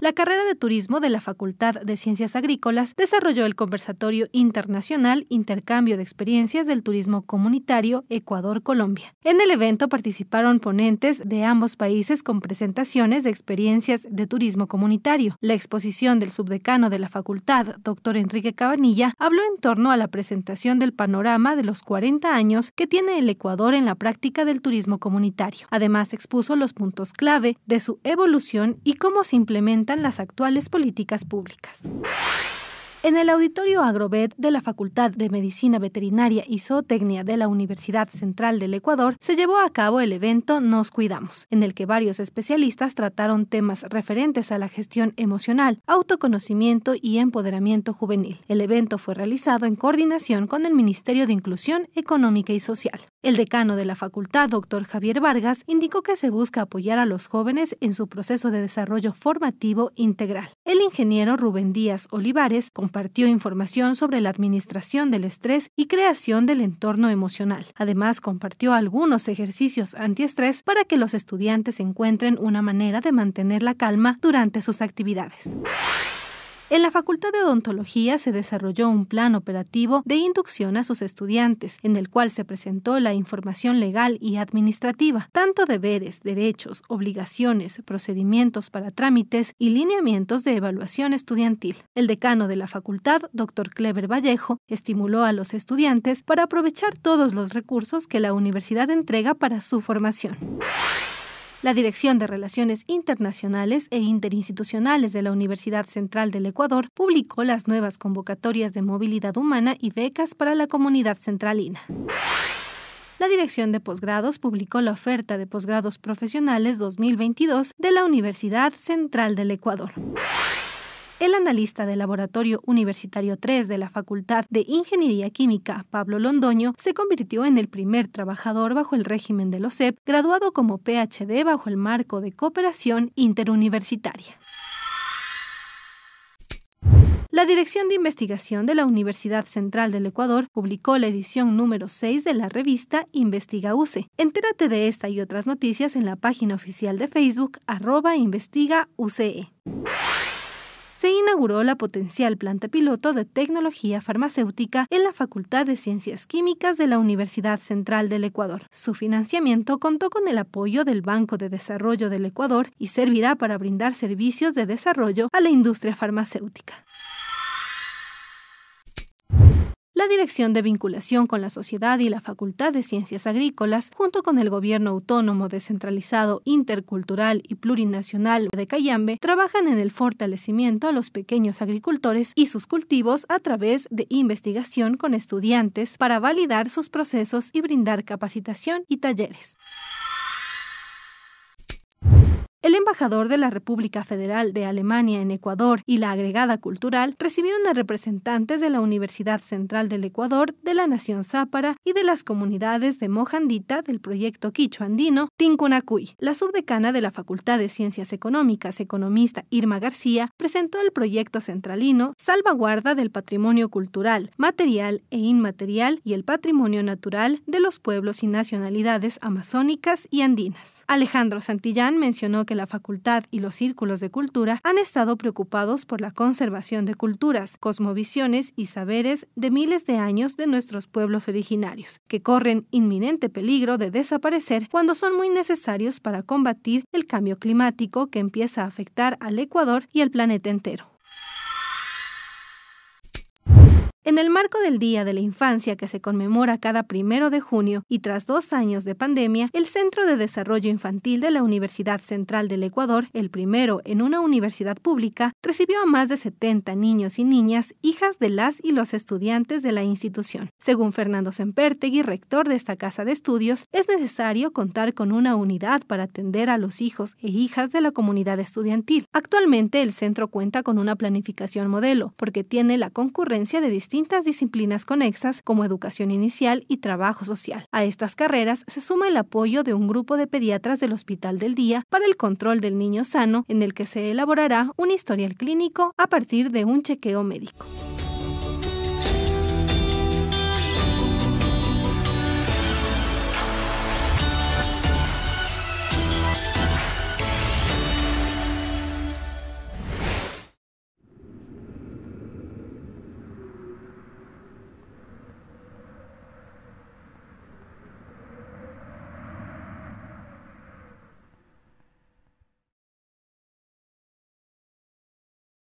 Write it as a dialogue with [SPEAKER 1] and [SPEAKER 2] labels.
[SPEAKER 1] La carrera de turismo de la Facultad de Ciencias Agrícolas desarrolló el conversatorio internacional Intercambio de Experiencias del Turismo Comunitario Ecuador-Colombia. En el evento participaron ponentes de ambos países con presentaciones de experiencias de turismo comunitario. La exposición del subdecano de la facultad, doctor Enrique Cabanilla, habló en torno a la presentación del panorama de los 40 años que tiene el Ecuador en la práctica del turismo comunitario. Además, expuso los puntos clave de su evolución y cómo se implementa las actuales políticas públicas. En el auditorio Agrovet de la Facultad de Medicina Veterinaria y Zootecnia de la Universidad Central del Ecuador se llevó a cabo el evento Nos Cuidamos, en el que varios especialistas trataron temas referentes a la gestión emocional, autoconocimiento y empoderamiento juvenil. El evento fue realizado en coordinación con el Ministerio de Inclusión Económica y Social. El decano de la facultad, doctor Javier Vargas, indicó que se busca apoyar a los jóvenes en su proceso de desarrollo formativo integral. El ingeniero Rubén Díaz Olivares, compartió información sobre la administración del estrés y creación del entorno emocional. Además, compartió algunos ejercicios antiestrés para que los estudiantes encuentren una manera de mantener la calma durante sus actividades. En la Facultad de Odontología se desarrolló un plan operativo de inducción a sus estudiantes, en el cual se presentó la información legal y administrativa, tanto deberes, derechos, obligaciones, procedimientos para trámites y lineamientos de evaluación estudiantil. El decano de la facultad, doctor Clever Vallejo, estimuló a los estudiantes para aprovechar todos los recursos que la universidad entrega para su formación. La Dirección de Relaciones Internacionales e Interinstitucionales de la Universidad Central del Ecuador publicó las nuevas convocatorias de movilidad humana y becas para la comunidad centralina. La Dirección de Posgrados publicó la oferta de posgrados profesionales 2022 de la Universidad Central del Ecuador. El analista del Laboratorio Universitario 3 de la Facultad de Ingeniería Química, Pablo Londoño, se convirtió en el primer trabajador bajo el régimen de los OSEP, graduado como PhD bajo el marco de cooperación interuniversitaria. La Dirección de Investigación de la Universidad Central del Ecuador publicó la edición número 6 de la revista Investiga UCE. Entérate de esta y otras noticias en la página oficial de Facebook arroba investiga UCE inauguró la potencial planta piloto de tecnología farmacéutica en la Facultad de Ciencias Químicas de la Universidad Central del Ecuador. Su financiamiento contó con el apoyo del Banco de Desarrollo del Ecuador y servirá para brindar servicios de desarrollo a la industria farmacéutica. La Dirección de Vinculación con la Sociedad y la Facultad de Ciencias Agrícolas, junto con el Gobierno Autónomo Descentralizado Intercultural y Plurinacional de Cayambe, trabajan en el fortalecimiento a los pequeños agricultores y sus cultivos a través de investigación con estudiantes para validar sus procesos y brindar capacitación y talleres embajador de la República Federal de Alemania en Ecuador y la agregada cultural recibieron a representantes de la Universidad Central del Ecuador, de la Nación Zápara y de las comunidades de Mojandita del proyecto Quicho Andino, Tincunacuy. La subdecana de la Facultad de Ciencias Económicas, economista Irma García, presentó el proyecto centralino Salvaguarda del Patrimonio Cultural, Material e Inmaterial y el Patrimonio Natural de los Pueblos y Nacionalidades Amazónicas y Andinas. Alejandro Santillán mencionó que la Facultad facultad y los círculos de cultura han estado preocupados por la conservación de culturas, cosmovisiones y saberes de miles de años de nuestros pueblos originarios, que corren inminente peligro de desaparecer cuando son muy necesarios para combatir el cambio climático que empieza a afectar al Ecuador y al planeta entero. En el marco del Día de la Infancia que se conmemora cada primero de junio y tras dos años de pandemia, el Centro de Desarrollo Infantil de la Universidad Central del Ecuador, el primero en una universidad pública, recibió a más de 70 niños y niñas, hijas de las y los estudiantes de la institución. Según Fernando Sempertegui, rector de esta casa de estudios, es necesario contar con una unidad para atender a los hijos e hijas de la comunidad estudiantil. Actualmente el centro cuenta con una planificación modelo, porque tiene la concurrencia de distintos distintas disciplinas conexas como educación inicial y trabajo social. A estas carreras se suma el apoyo de un grupo de pediatras del Hospital del Día para el control del niño sano, en el que se elaborará un historial clínico a partir de un chequeo médico.